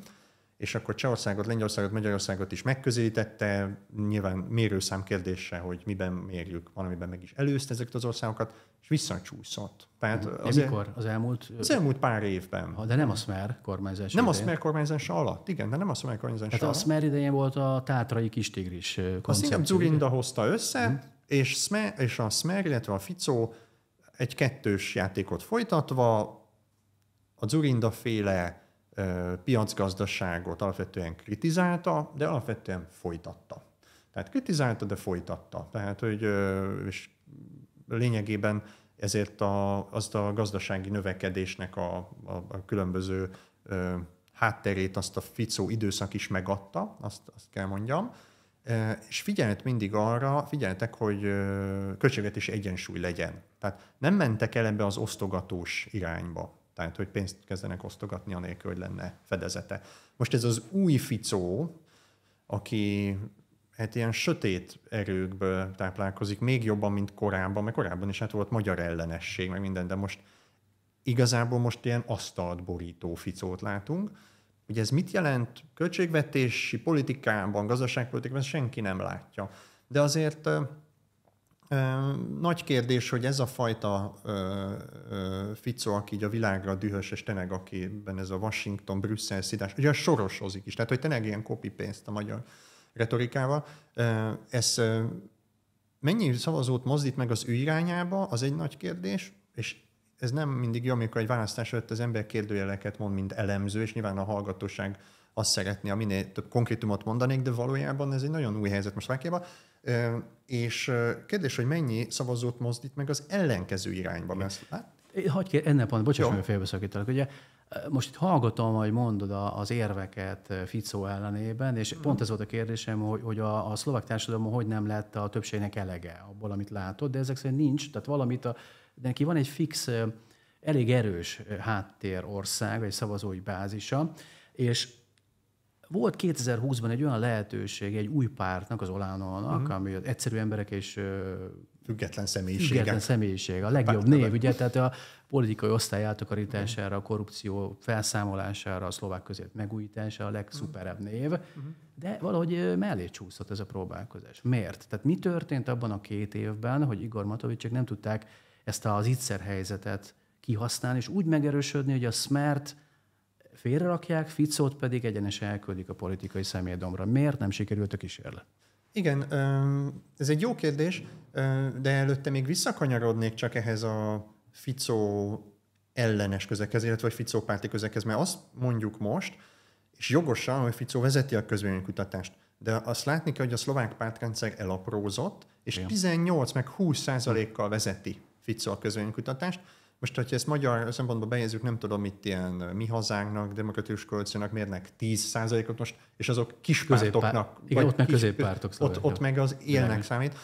és akkor Csehországot, Lengyelországot, Magyarországot is megközelítette, nyilván mérőszám kérdése, hogy miben mérjük, valamiben meg is előzte ezeket az országokat, és visszacsúszott. Tehát az, az mikor? Az elmúlt? Az elmúlt pár évben. De nem a Smer kormányzás Nem idején. a Smer kormányzása alatt, igen, de nem a Smer kormányzása Tehát alatt. a Smer idején volt a tátrai kistigris koncepció. Azt Zurinda hozta össze, hmm. és, Smer, és a Smer, illetve a Ficó egy kettős játékot folytatva, a Zurinda féle piacgazdaságot alapvetően kritizálta, de alapvetően folytatta. Tehát kritizálta, de folytatta. Tehát, hogy és lényegében ezért a, azt a gazdasági növekedésnek a, a, a különböző ö, hátterét, azt a ficó időszak is megadta, azt, azt kell mondjam. E, és figyelt mindig arra, figyeljetek, hogy költségvetési egyensúly legyen. Tehát nem mentek el ebbe az osztogatós irányba. Tehát, hogy pénzt kezdenek osztogatni, anélkül, hogy lenne fedezete. Most ez az új ficó, aki hát ilyen sötét erőkből táplálkozik, még jobban, mint korábban, mert korábban is hát volt magyar ellenesség, meg minden, de most igazából most ilyen asztalt borító ficót látunk. Ugye ez mit jelent költségvetési politikában, gazdaságpolitikában, senki nem látja. De azért nagy kérdés, hogy ez a fajta ö, ö, ficó, aki így a világra dühös, és tényleg akiben ez a Washington-Brüsszel szidás, ugye a sorosozik is, tehát hogy tényleg ilyen copy a magyar retorikával, ez mennyi szavazót mozdít meg az ő irányába, az egy nagy kérdés, és ez nem mindig jó, amikor egy választás előtt az ember kérdőjeleket mond, mint elemző, és nyilván a hallgatóság azt szeretné, a minél több konkrétumot mondanék, de valójában ez egy nagyon új helyzet most Szlovákiában. És kérdés, hogy mennyi szavazót mozdít meg az ellenkező irányba, mert ezt Hagyj ennél pont, bocsáss, hogy félbeszakítalak. Ugye most itt hallgatom, hogy mondod az érveket Ficó ellenében, és mm. pont ez volt a kérdésem, hogy, hogy a, a szlovák társadalom hogy nem lett a többségnek elege abból, amit látod, de ezek szerint nincs, tehát valamit a, de neki van egy fix, elég erős háttér ország, vagy szavazói bázisa, és volt 2020-ban egy olyan lehetőség egy új pártnak, az Olánolnak, uh-huh. Mhm. ami egyszerű emberek és Független személyiség. Független személyiség, a legjobb Pártnál név, ugye? Tehát a politikai osztály átakarítására, a mhm. korrupció felszámolására, a szlovák között megújítása a legszuperebb mhm. név, de valahogy mellé csúszott ez a próbálkozás. Miért? Tehát mi történt abban a két évben, hogy Igor Matovicsek nem tudták ezt az ígyszer helyzetet kihasználni, és úgy megerősödni, hogy a Smert félrerakják, Ficót pedig egyenesen elküldik a politikai személydomra. Miért nem sikerült a kísérlet? Igen, ez egy jó kérdés, de előtte még visszakanyarodnék csak ehhez a Ficó ellenes közekhez, illetve a Ficó párti közekhez, mert azt mondjuk most, és jogosan, hogy Ficó vezeti a kutatást, de azt látni kell, hogy a szlovák pártrendszer elaprózott, és 18 meg 20 százalékkal vezeti Ficó a kutatást. Most, hogyha ezt magyar szempontból bejegyzünk, nem tudom, itt ilyen mi hazánknak, demokratikus koalíciónak mérnek 10%-ot most, és azok kis pártoknak. Igen, ott meg középpártok. Ott, ott, meg az élnek számít.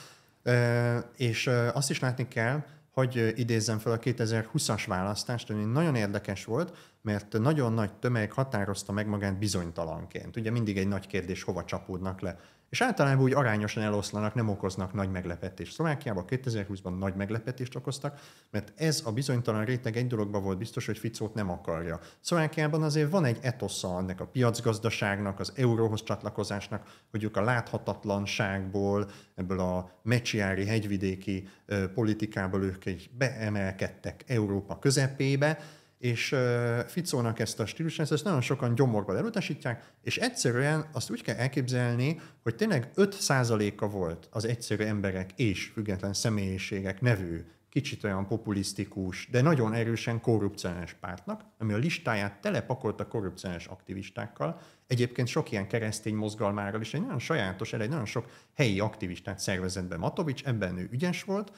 E, és azt is látni kell, hogy idézzem fel a 2020-as választást, ami nagyon érdekes volt, mert nagyon nagy tömeg határozta meg magát bizonytalanként. Ugye mindig egy nagy kérdés, hova csapódnak le és általában úgy arányosan eloszlanak, nem okoznak nagy meglepetést. Szlovákiában szóval 2020-ban nagy meglepetést okoztak, mert ez a bizonytalan réteg egy dologban volt biztos, hogy Ficót nem akarja. Szlovákiában szóval azért van egy etosza ennek a piacgazdaságnak, az euróhoz csatlakozásnak, hogy ők a láthatatlanságból, ebből a mecsiári hegyvidéki politikából ők egy beemelkedtek Európa közepébe, és uh, Ficónak ezt a stílusát, ezt nagyon sokan gyomorban elutasítják, és egyszerűen azt úgy kell elképzelni, hogy tényleg 5%-a volt az egyszerű emberek és független személyiségek nevű kicsit olyan populisztikus, de nagyon erősen korrupciós pártnak, ami a listáját telepakolt a korrupciós aktivistákkal. Egyébként sok ilyen keresztény mozgalmáról is egy nagyon sajátos, egy nagyon sok helyi aktivistát szervezett be Matovics, ebben ő ügyes volt,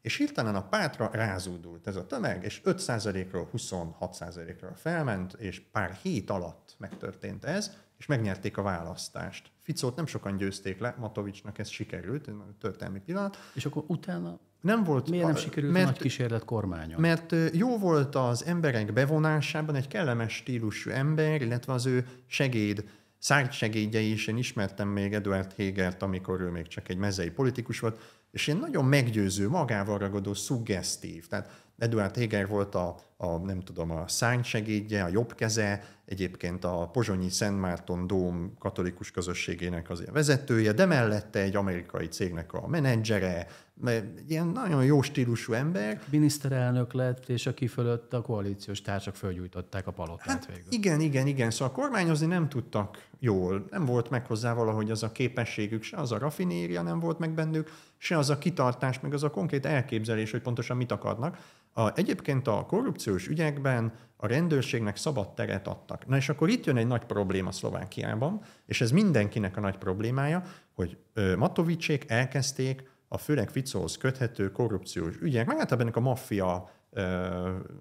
és hirtelen a pátra rázúdult ez a tömeg, és 5%-ról 26%-ra felment, és pár hét alatt megtörtént ez, és megnyerték a választást. Ficót nem sokan győzték le, Matovicsnak ez sikerült, történelmi pillanat. És akkor utána nem volt, Miért nem sikerült mert, a nagy kísérlet kormánya? Mert jó volt az emberek bevonásában egy kellemes stílusú ember, illetve az ő segéd Szárt segédjei is, én ismertem még Eduard Hegert, amikor ő még csak egy mezei politikus volt, és én nagyon meggyőző, magával ragadó, szuggesztív. Tehát Eduard Heger volt a, a nem tudom, a szárny segédje, a jobb keze, egyébként a pozsonyi Szent Márton Dóm katolikus közösségének az vezetője, de mellette egy amerikai cégnek a menedzsere, mert ilyen nagyon jó stílusú ember. Miniszterelnök lett, és aki fölött a koalíciós társak fölgyújtották a palotát hát végül. Igen, igen, igen. Szóval kormányozni nem tudtak jól. Nem volt meg hozzá valahogy az a képességük, se az a raffinéria nem volt meg bennük, se az a kitartás, meg az a konkrét elképzelés, hogy pontosan mit akarnak. A, egyébként a korrupciós ügyekben a rendőrségnek szabad teret adtak. Na és akkor itt jön egy nagy probléma Szlovákiában, és ez mindenkinek a nagy problémája, hogy ö, Matovicsék elkezdték a főleg Ficóhoz köthető korrupciós ügyek, meg általában ennek a maffia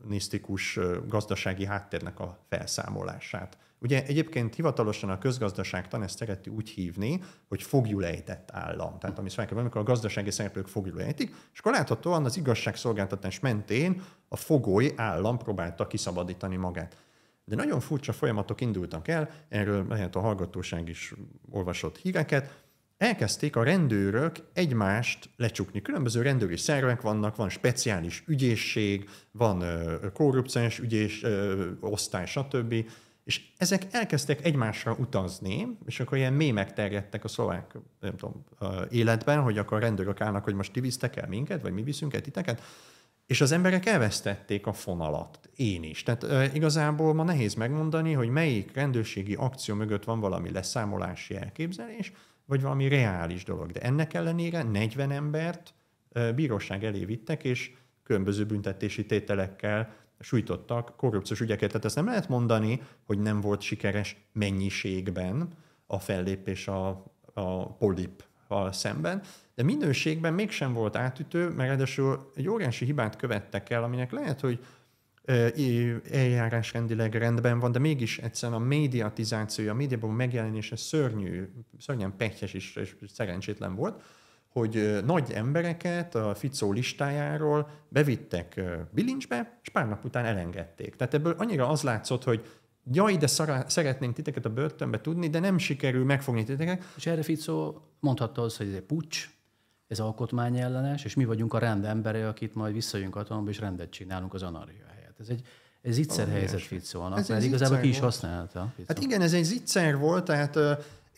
nisztikus gazdasági háttérnek a felszámolását. Ugye egyébként hivatalosan a közgazdaságtan ezt szereti úgy hívni, hogy fogjulejtett állam. Tehát ami szóval amikor a gazdasági szereplők fogjulejtik, és akkor láthatóan az igazságszolgáltatás mentén a fogoly állam próbálta kiszabadítani magát. De nagyon furcsa folyamatok indultak el, erről lehet a hallgatóság is olvasott híreket, elkezdték a rendőrök egymást lecsukni. Különböző rendőri szervek vannak, van speciális ügyészség, van korrupciós ügyés, osztály, stb. És ezek elkezdtek egymásra utazni, és akkor ilyen mémek terjedtek a szlovák nem tudom, életben, hogy akkor a rendőrök állnak, hogy most ti visztek el minket, vagy mi viszünk el titeket. És az emberek elvesztették a fonalat. Én is. Tehát e, igazából ma nehéz megmondani, hogy melyik rendőrségi akció mögött van valami leszámolási elképzelés, vagy valami reális dolog. De ennek ellenére 40 embert bíróság elé vittek, és különböző büntetési tételekkel sújtottak korrupciós ügyeket. Tehát ezt nem lehet mondani, hogy nem volt sikeres mennyiségben a fellépés a, a polip szemben, de minőségben mégsem volt átütő, mert ráadásul egy óriási hibát követtek el, aminek lehet, hogy eljárásrendileg rendben van, de mégis egyszerűen a médiatizációja, a médiában megjelenése szörnyű, szörnyen pehjes is, és szerencsétlen volt, hogy nagy embereket a Ficó listájáról bevittek bilincsbe, és pár nap után elengedték. Tehát ebből annyira az látszott, hogy jaj, de szará, szeretnénk titeket a börtönbe tudni, de nem sikerül megfogni titeket. És erre Ficó mondhatta az, hogy ez egy pucs, ez alkotmány ellenes, és mi vagyunk a rend embere, akit majd visszajönk hatalomba, és rendet csinálunk az anarhia ez egy, ez zicser helyzet Ficónak, mert igazából ki is használta. Hát igen, ez egy zicser volt, tehát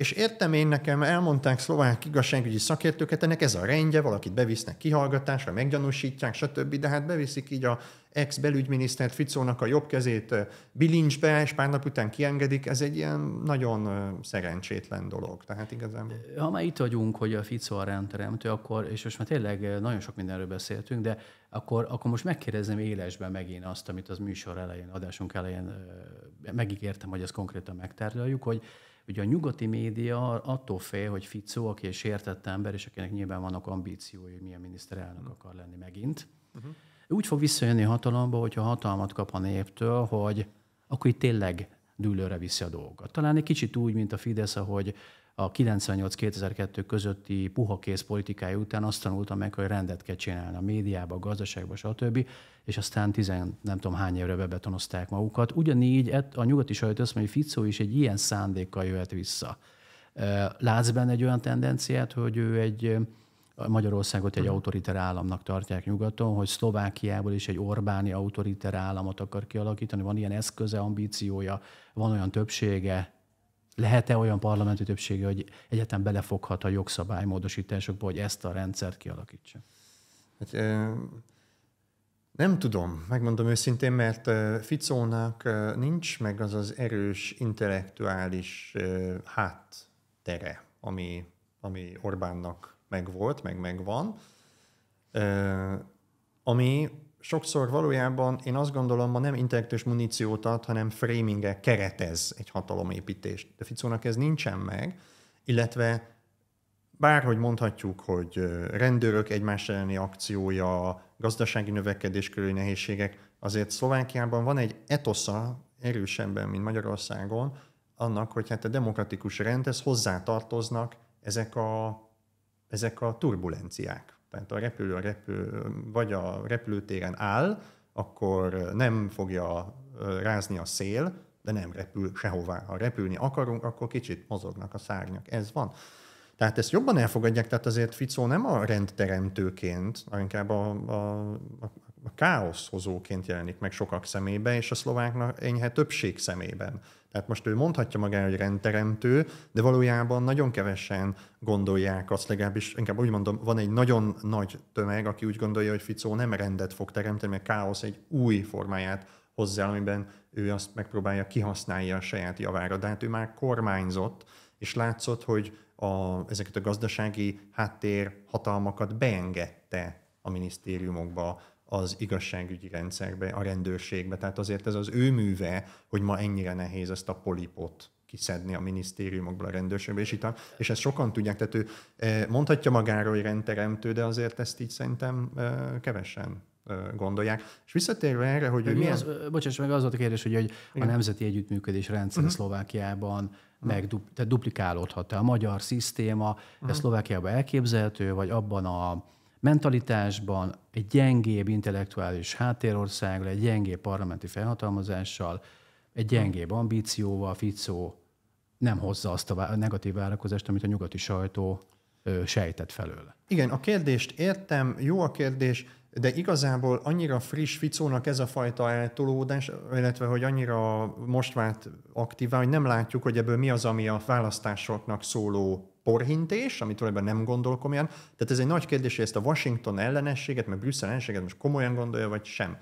és értem én nekem, elmondták szlovák igazságügyi szakértőket, ennek ez a rendje, valakit bevisznek kihallgatásra, meggyanúsítják, stb. De hát beviszik így a ex-belügyminisztert Ficónak a jobb kezét bilincsbe, és pár nap után kiengedik, ez egy ilyen nagyon szerencsétlen dolog. Tehát igazán... Ha már itt vagyunk, hogy a Ficó a rendteremtő, akkor, és most már tényleg nagyon sok mindenről beszéltünk, de akkor, akkor most megkérdezem élesben megint azt, amit az műsor elején, adásunk elején megígértem, hogy ezt konkrétan megtárgyaljuk, hogy Ugye a nyugati média attól fél, hogy Ficó, aki egy sértett ember, és akinek nyilván vannak ambíciói, hogy milyen miniszterelnök uh-huh. akar lenni megint, uh-huh. úgy fog visszajönni hatalomba, hogyha hatalmat kap a néptől, hogy akkor itt tényleg dűlőre viszi a dolgot. Talán egy kicsit úgy, mint a Fidesz, ahogy a 98-2002 közötti puha kész politikája után azt tanultam meg, hogy rendet kell csinálni a médiában, a gazdaságban, stb. És aztán tizen, nem tudom hány évre bebetonozták magukat. Ugyanígy a nyugati sajt azt mondja, hogy Ficó is egy ilyen szándékkal jöhet vissza. Látsz benne egy olyan tendenciát, hogy ő egy Magyarországot egy autoriter államnak tartják nyugaton, hogy Szlovákiából is egy Orbáni autoriter államot akar kialakítani, van ilyen eszköze, ambíciója, van olyan többsége, lehet-e olyan parlamenti többsége, hogy egyetem belefoghat a jogszabálymódosításokba, hogy ezt a rendszert kialakítsa? Hát, ö, nem tudom, megmondom őszintén, mert Ficónak nincs meg az az erős intellektuális ö, háttere, ami, ami Orbánnak megvolt, meg megvan, ö, ami sokszor valójában én azt gondolom, ma nem intellektus muníciót ad, hanem framinge keretez egy hatalomépítést. De Ficónak ez nincsen meg, illetve bárhogy mondhatjuk, hogy rendőrök egymás elleni akciója, gazdasági növekedés körüli nehézségek, azért Szlovákiában van egy etosza erősebben, mint Magyarországon, annak, hogy hát a demokratikus rendhez hozzátartoznak ezek a, ezek a turbulenciák tehát a repülő, a repülő vagy a repülőtéren áll, akkor nem fogja rázni a szél, de nem repül sehová. Ha repülni akarunk, akkor kicsit mozognak a szárnyak. Ez van. Tehát ezt jobban elfogadják, tehát azért Ficó nem a rendteremtőként, inkább a, a, a, a káoszhozóként jelenik meg sokak szemébe, és a szlováknak enyhe többség szemében. Tehát most ő mondhatja magára, hogy rendteremtő, de valójában nagyon kevesen gondolják azt, legalábbis inkább úgy mondom, van egy nagyon nagy tömeg, aki úgy gondolja, hogy Ficó nem rendet fog teremteni, mert káosz egy új formáját hozzá, amiben ő azt megpróbálja kihasználni a saját javára. De hát ő már kormányzott, és látszott, hogy a, ezeket a gazdasági háttér hatalmakat beengedte a minisztériumokba, az igazságügyi rendszerbe, a rendőrségbe. Tehát azért ez az ő műve, hogy ma ennyire nehéz ezt a polipot kiszedni a minisztériumokból, a rendőrségbe, és itt és ezt sokan tudják, tehát ő e, mondhatja magáról, hogy rendteremtő, de azért ezt így szerintem e, kevesen e, gondolják. És visszatérve erre, hogy mi milyen... az, bocsáss meg, az volt a kérdés, hogy, Igen. a nemzeti együttműködés rendszer uh-huh. Szlovákiában uh-huh. meg tehát duplikálódhat-e a magyar szisztéma, uh-huh. Mhm. ez Szlovákiában elképzelhető, vagy abban a mentalitásban, egy gyengébb intellektuális háttérországgal, egy gyengébb parlamenti felhatalmazással, egy gyengébb ambícióval Ficó nem hozza azt a negatív várakozást, amit a nyugati sajtó sejtett felőle. Igen, a kérdést értem, jó a kérdés, de igazából annyira friss Ficónak ez a fajta eltolódás, illetve hogy annyira most vált aktívá, hogy nem látjuk, hogy ebből mi az, ami a választásoknak szóló porhintés, amit tulajdonképpen nem gondolok komolyan. Tehát ez egy nagy kérdés, hogy ezt a Washington ellenességet, meg Brüsszel ellenességet most komolyan gondolja, vagy sem.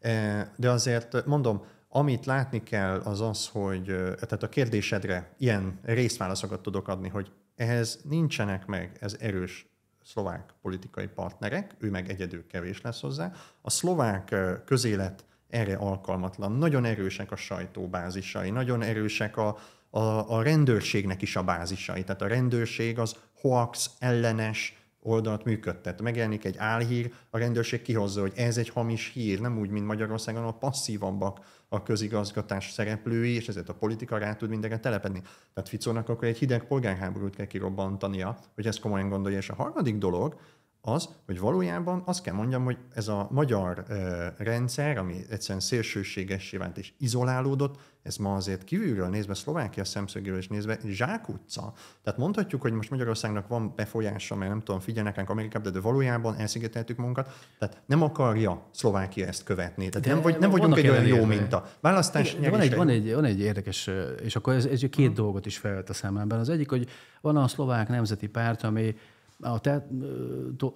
E, de azért mondom, amit látni kell az az, hogy e, tehát a kérdésedre ilyen részválaszokat tudok adni, hogy ehhez nincsenek meg ez erős szlovák politikai partnerek, ő meg egyedül kevés lesz hozzá. A szlovák e, közélet erre alkalmatlan. Nagyon erősek a sajtóbázisai, nagyon erősek a, a, a rendőrségnek is a bázisai. Tehát a rendőrség az hoax ellenes oldalt működtet. Megjelenik egy álhír, a rendőrség kihozza, hogy ez egy hamis hír, nem úgy, mint Magyarországon, ahol passzívabbak a közigazgatás szereplői, és ezért a politika rá tud mindenre telepedni. Tehát Ficónak akkor egy hideg polgárháborút kell kirobbantania, hogy ezt komolyan gondolja. És a harmadik dolog, az, hogy valójában azt kell mondjam, hogy ez a magyar ö, rendszer, ami egyszerűen szélsőségessé vált és izolálódott, ez ma azért kívülről nézve, Szlovákia szemszögéről is nézve, zsákutca. Tehát mondhatjuk, hogy most Magyarországnak van befolyása, mert nem tudom, figyelnek ránk Amerikában, de valójában elszigeteltük magunkat. Tehát nem akarja Szlovákia ezt követni. Tehát de nem, vagy, nem vagyunk egy olyan jó minta. Választás Igen, van, egy, van, egy, van egy érdekes, és akkor ez, ez két hmm. dolgot is felvet a szememben. Az egyik, hogy van a szlovák nemzeti párt, ami a te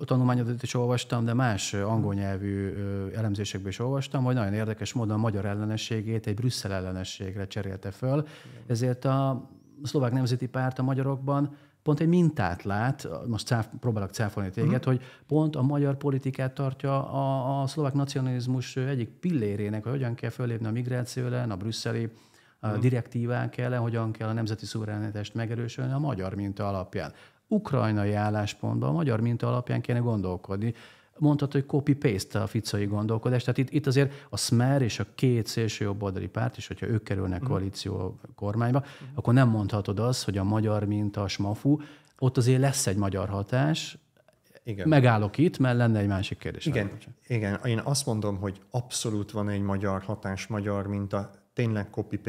tanulmányodat is olvastam, de más angol nyelvű elemzésekből is olvastam, hogy nagyon érdekes módon a magyar ellenességét egy Brüsszel ellenességre cserélte föl. Ezért a szlovák nemzeti párt a magyarokban pont egy mintát lát, most cáf, próbálok cáfolni mhm. téged, hmm. hogy pont a magyar politikát tartja a, a szlovák nacionalizmus egyik pillérének, hogy hogyan kell fölépni a migráció ellen, a brüsszeli a mhm. direktívák ellen, hogyan kell a nemzeti szuverenitást megerősölni a magyar minta alapján ukrajnai álláspontban a magyar minta alapján kéne gondolkodni. Mondhatod, hogy copy-paste a ficai gondolkodás. Tehát itt, itt azért a Smer és a két szélsőjobboldali párt is, hogyha ők kerülnek mhm. koalíció kormányba, mm. akkor nem mondhatod azt, hogy a magyar minta a smafu, ott azért lesz egy magyar hatás, igen. megállok itt, mert lenne egy másik kérdés. Igen, igen, én azt mondom, hogy abszolút van egy magyar hatás, magyar minta, tényleg copy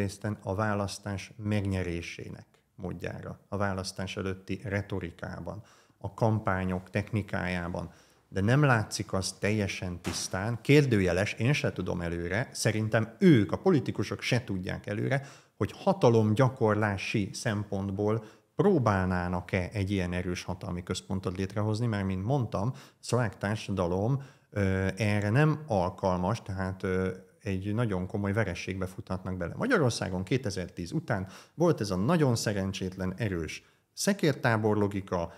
a választás megnyerésének módjára, a választás előtti retorikában, a kampányok technikájában, de nem látszik az teljesen tisztán, kérdőjeles, én se tudom előre, szerintem ők, a politikusok se tudják előre, hogy hatalomgyakorlási szempontból próbálnának-e egy ilyen erős hatalmi központot létrehozni, mert, mint mondtam, szlovák társadalom erre nem alkalmas, tehát egy nagyon komoly verességbe futhatnak bele. Magyarországon 2010 után volt ez a nagyon szerencsétlen, erős szekértábor logika,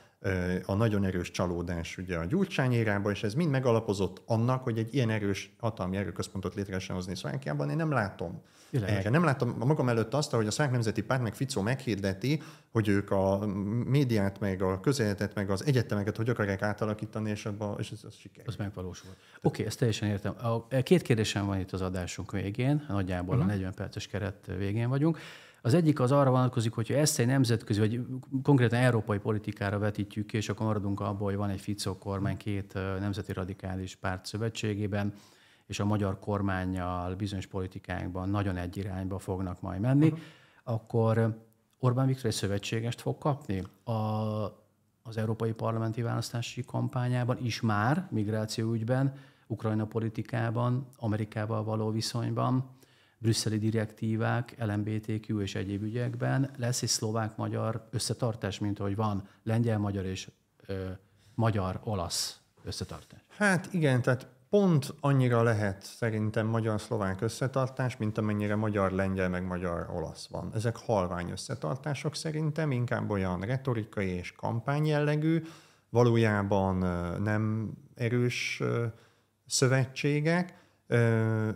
a nagyon erős csalódás ugye a Gyurcsány érába, és ez mind megalapozott annak, hogy egy ilyen erős hatalmi erőközpontot létre lehessen hozni Szlovákiában. Én nem látom Tényleg. Nem láttam magam előtt azt, hogy a Szák Nemzeti Párt meg Ficó meghirdeti, hogy ők a médiát, meg a közéletet, meg az egyetemeket hogy akarják átalakítani, és, abba, és ez, az siker. Az megvalósult. Oké, okay, ezt teljesen értem. A, e, két kérdésem van itt az adásunk végén, nagyjából uh-huh. a 40 mhm. perces keret végén vagyunk. Az egyik az arra vonatkozik, hogyha ezt egy nemzetközi, vagy konkrétan európai politikára vetítjük, és akkor maradunk abból, hogy van egy Ficó kormány két nemzeti radikális párt szövetségében, és a magyar kormányjal bizonyos politikánkban nagyon egy irányba fognak majd menni, uh-huh. akkor Orbán Viktor egy szövetségest fog kapni a, az európai parlamenti választási kampányában is már migrációügyben, Ukrajna politikában, Amerikával való viszonyban, brüsszeli direktívák, LMBTQ és egyéb ügyekben lesz egy szlovák-magyar összetartás, mint ahogy van lengyel-magyar és ö, magyar-olasz összetartás. Hát igen, tehát pont annyira lehet szerintem magyar-szlovák összetartás, mint amennyire magyar-lengyel meg magyar-olasz van. Ezek halvány összetartások szerintem, inkább olyan retorikai és kampány jellegű, valójában nem erős szövetségek,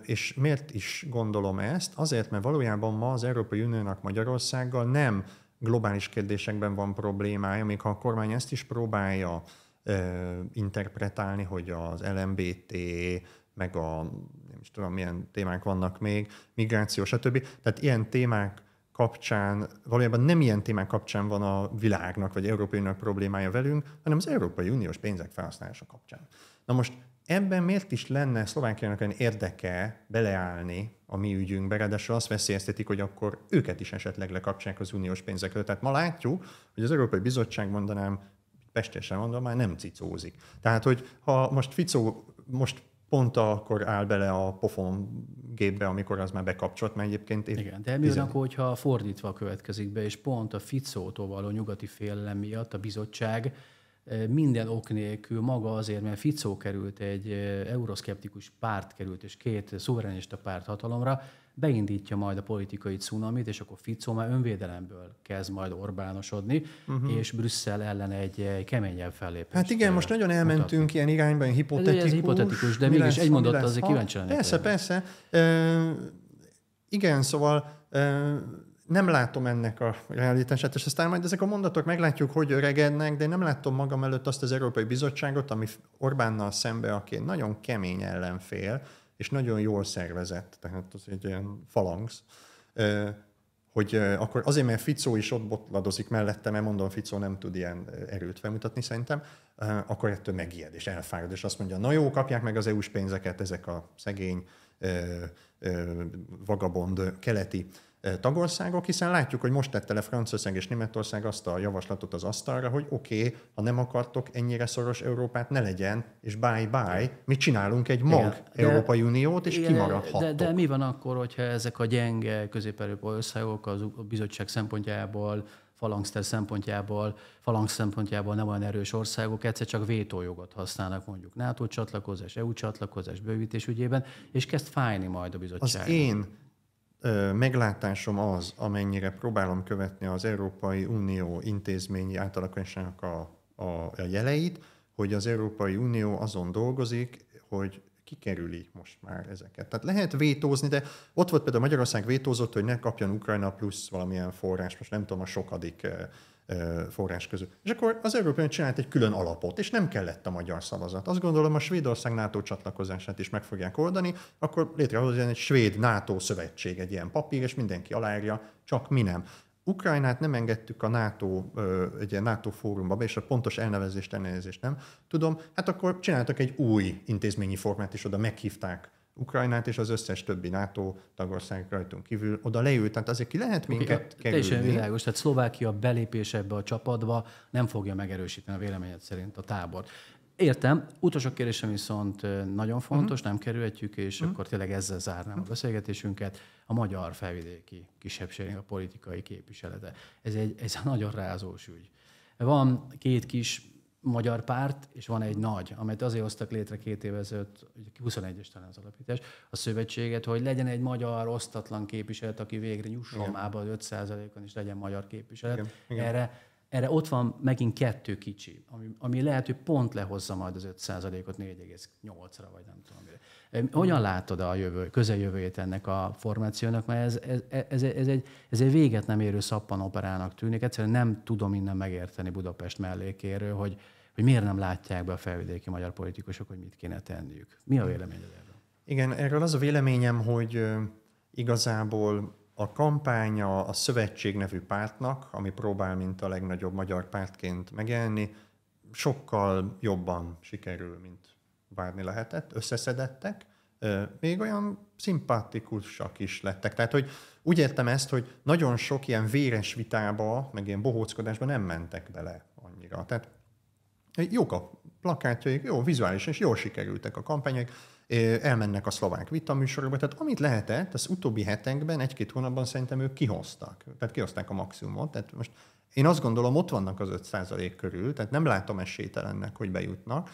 és miért is gondolom ezt? Azért, mert valójában ma az Európai Uniónak Magyarországgal nem globális kérdésekben van problémája, még ha a kormány ezt is próbálja ö, interpretálni, hogy az LMBT, meg a nem is tudom milyen témák vannak még, migráció, stb. Tehát ilyen témák kapcsán, valójában nem ilyen témák kapcsán van a világnak vagy Európai Uniónak problémája velünk, hanem az Európai Uniós pénzek felhasználása kapcsán. Na most ebben miért is lenne Szlovákiának olyan érdeke beleállni a mi ügyünkbe, ráadásul azt veszélyeztetik, hogy akkor őket is esetleg lekapcsák az uniós pénzekről. Tehát ma látjuk, hogy az Európai Bizottság mondanám pestesen mondom, már nem cicózik. Tehát, hogy ha most Ficó most pont akkor áll bele a pofon gépbe, amikor az már bekapcsolt, mert egyébként... Épp Igen, de mi tizen... akkor, hogyha fordítva következik be, és pont a Ficótól való nyugati félelem miatt a bizottság eh, minden ok nélkül maga azért, mert Ficó került, egy eh, euroszkeptikus párt került, és két szuverenista párt hatalomra, beindítja majd a politikai cunamit, és akkor Ficó már önvédelemből kezd majd Orbánosodni, uh-huh. és Brüsszel ellen egy keményebb fellépés. Hát igen, most nagyon elmentünk mutatni. ilyen irányba, ilyen hipotetikus. Ez hipotetikus, de mégis egy mondat azért kíváncsi lennék. Persze, persze. E, igen, szóval e, nem látom ennek a realitását, és aztán majd ezek a mondatok meglátjuk, hogy öregednek, de nem látom magam előtt azt az Európai Bizottságot, ami Orbánnal szembe, aki nagyon kemény ellenfél, és nagyon jól szervezett, tehát az egy ilyen falangs, hogy akkor azért, mert Ficó is ott botladozik mellette, mert mondom, Ficó nem tud ilyen erőt felmutatni szerintem, akkor ettől megijed és elfárad, és azt mondja, na jó, kapják meg az EU-s pénzeket ezek a szegény vagabond keleti Eh, tagországok, hiszen látjuk, hogy most tette le Franciaország és Németország azt a javaslatot az asztalra, hogy oké, okay, ha nem akartok ennyire szoros Európát, ne legyen, és bye-bye, mi csinálunk egy mag igen, Európai de, Uniót, és kimaradhatunk. De, de mi van akkor, hogyha ezek a gyenge közép-európai országok az a bizottság szempontjából, falangszter szempontjából, falang szempontjából nem olyan erős országok, egyszer csak vétójogot használnak mondjuk NATO csatlakozás, EU csatlakozás, bővítés ügyében, és kezd fájni majd a bizottság. Az én meglátásom az, amennyire próbálom követni az Európai Unió intézményi átalakulásának a, a, a jeleit, hogy az Európai Unió azon dolgozik, hogy kikerüli most már ezeket. Tehát lehet vétózni, de ott volt például Magyarország vétózott, hogy ne kapjon Ukrajna plusz valamilyen forrás, most nem tudom a sokadik forrás közül. És akkor az Európai Unió csinált egy külön alapot, és nem kellett a magyar szavazat. Azt gondolom, a Svédország NATO csatlakozását is meg fogják oldani, akkor létrehozni egy svéd NATO szövetség, egy ilyen papír, és mindenki aláírja, csak mi nem. Ukrajnát nem engedtük a NATO, egy ilyen NATO fórumba be, és a pontos elnevezést, elnevezést nem tudom, hát akkor csináltak egy új intézményi formát, és oda meghívták Ukrajnát és az összes többi NATO tagország rajtunk kívül oda leült. Tehát azért ki lehet minket okay, hát kerülni. Teljesen világos, tehát Szlovákia belépés ebbe a csapatba nem fogja megerősíteni a véleményed szerint a tábor. Értem. Utolsó kérdésem viszont nagyon mhm. fontos, uh-huh. nem kerülhetjük, és uh-huh. akkor tényleg ezzel zárnám uh-huh. a beszélgetésünket. A magyar felvidéki kisebbségnek a politikai képviselete. Ez egy, ez egy nagyon rázós ügy. Van két kis magyar párt, és van egy nagy, amelyet azért hoztak létre két évvel ezelőtt, 21-es talán az alapítás, a szövetséget, hogy legyen egy magyar osztatlan képviselet, aki végre nyusson az 5%-on, és legyen magyar képviselet. Igen, igen. Erre erre ott van megint kettő kicsi, ami, ami lehet, hogy pont lehozza majd az 5%-ot 4,8-ra, vagy nem tudom mire. Hogyan látod a jövő, közeljövőjét ennek a formációnak? Mert ez, ez, ez, ez, egy, ez egy véget nem érő szappan tűnik. Egyszerűen nem tudom innen megérteni Budapest mellékéről, hogy, hogy miért nem látják be a felvidéki magyar politikusok, hogy mit kéne tenniük. Mi a véleményed erről? Igen, erről az a véleményem, hogy igazából a kampánya a Szövetség nevű pártnak, ami próbál mint a legnagyobb magyar pártként megjelenni, sokkal jobban sikerül, mint várni lehetett. Összeszedettek, még olyan szimpatikusak is lettek. Tehát, hogy úgy értem ezt, hogy nagyon sok ilyen véres vitába, meg ilyen bohóckodásba nem mentek bele annyira. Tehát jók a plakátjaik, jó vizuális, és jól sikerültek a kampányok elmennek a szlovák műsorokba. tehát amit lehetett, az utóbbi hetekben, egy-két hónapban szerintem ők kihoztak. Tehát kihozták a maximumot, tehát most én azt gondolom, ott vannak az 5% körül, tehát nem látom esélytelennek, hogy bejutnak.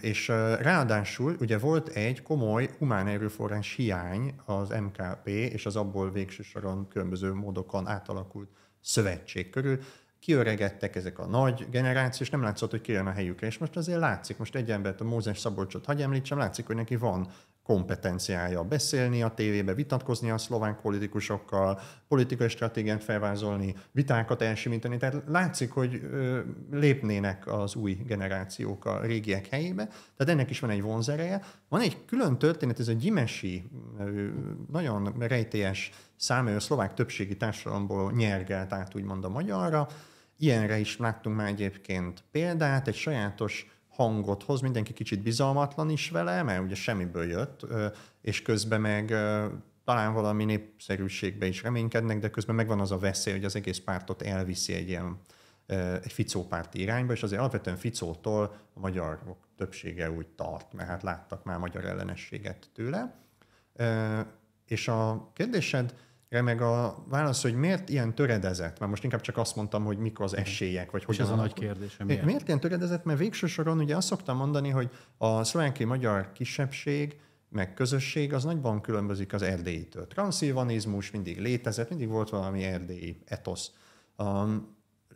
És ráadásul ugye volt egy komoly humán erőforrás hiány az MKP és az abból végső soron különböző módokon átalakult szövetség körül kiöregedtek ezek a nagy generációs, nem látszott, hogy kijön a helyükre, és most azért látszik, most egy embert, a Mózes Szabolcsot hagyj említsem, látszik, hogy neki van kompetenciája beszélni a tévébe, vitatkozni a szlovák politikusokkal, politikai stratégiát felvázolni, vitákat elsimítani. Tehát látszik, hogy ö, lépnének az új generációk a régiek helyébe. Tehát ennek is van egy vonzereje. Van egy külön történet, ez a gyimesi, ö, nagyon rejtélyes a szlovák többségi társadalomból nyergelt át, úgymond a magyarra Ilyenre is láttunk már egyébként példát, egy sajátos hangot hoz, mindenki kicsit bizalmatlan is vele, mert ugye semmiből jött, és közben meg talán valami népszerűségbe is reménykednek, de közben megvan az a veszély, hogy az egész pártot elviszi egy ilyen egy Ficó-párti irányba, és azért alapvetően Ficótól a magyarok többsége úgy tart, mert hát láttak már magyar ellenességet tőle. És a kérdésed, meg a válasz, hogy miért ilyen töredezett, mert most inkább csak azt mondtam, hogy mik az esélyek, vagy hogy ez a nagy kérdés. Miért? miért ilyen töredezett? Mert végső soron ugye azt szoktam mondani, hogy a szlovákiai magyar kisebbség meg közösség az nagyban különbözik az erdélytől. Transzilvanizmus mindig létezett, mindig volt valami erdélyi etosz. A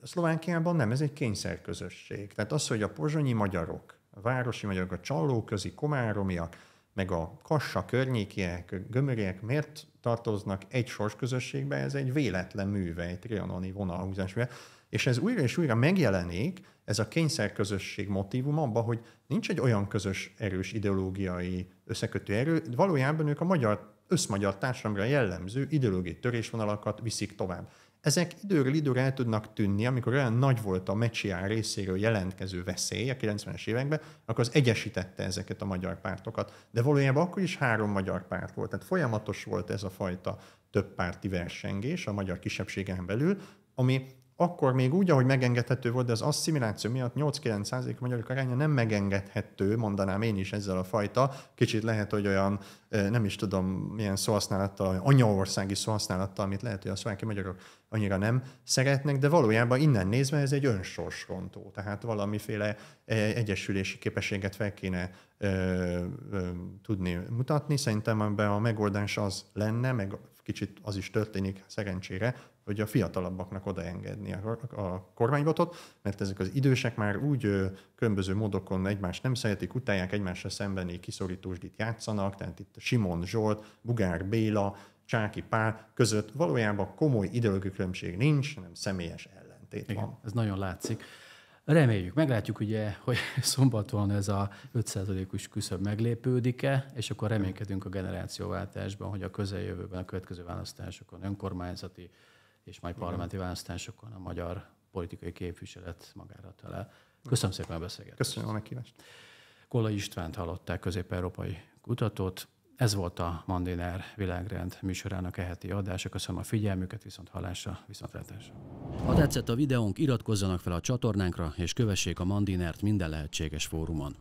Szlovákiában nem, ez egy kényszer közösség, Tehát az, hogy a pozsonyi magyarok, a városi magyarok, a csalóközi, komáromiak, meg a Kassa környékiek, gömöriek miért tartoznak egy közösségbe, ez egy véletlen műve, egy trianoni vonalhúzás műve. És ez újra és újra megjelenik, ez a kényszerközösség motivum abban, hogy nincs egy olyan közös erős ideológiai összekötő erő, valójában ők a magyar, összmagyar társadalomra jellemző ideológiai törésvonalakat viszik tovább. Ezek időről időre el tudnak tűnni, amikor olyan nagy volt a Mecsián részéről jelentkező veszély a 90-es években, akkor az egyesítette ezeket a magyar pártokat. De valójában akkor is három magyar párt volt, tehát folyamatos volt ez a fajta többpárti versengés a magyar kisebbségen belül, ami akkor még úgy, ahogy megengedhető volt, de az asszimiláció miatt 8-9 magyarok aránya nem megengedhető, mondanám én is ezzel a fajta, kicsit lehet, hogy olyan, nem is tudom milyen szóhasználattal, anyaországi szóhasználattal, amit lehet, hogy a szlovákiai magyarok annyira nem szeretnek, de valójában innen nézve ez egy önsorsrontó, tehát valamiféle egyesülési képességet fel kéne ö, ö, tudni mutatni. Szerintem ebben a megoldás az lenne, meg kicsit az is történik szerencsére, hogy a fiatalabbaknak odaengedni a, a kormánybotot, mert ezek az idősek már úgy ö, különböző módokon egymást nem szeretik, utálják egymásra szembeni kiszorítósdit játszanak, tehát itt Simon Zsolt, Bugár Béla, Csáki Pál között valójában komoly ideológiai különbség nincs, hanem személyes ellentét Igen, van. Ez nagyon látszik. Reméljük, meglátjuk ugye, hogy szombaton ez a 5%-os küszöb meglépődik-e, és akkor reménykedünk a generációváltásban, hogy a közeljövőben, a következő választásokon önkormányzati és majd parlamenti választásokon a magyar politikai képviselet magára tele. Köszönöm szépen a beszélgetést. Köszönöm a meghívást. Kola Istvánt hallották közép-európai kutatót. Ez volt a Mandiner világrend műsorának eheti adása. Köszönöm a figyelmüket, viszont hallásra, viszontlátásra. Ha tetszett a videónk, iratkozzanak fel a csatornánkra, és kövessék a Mandinert minden lehetséges fórumon.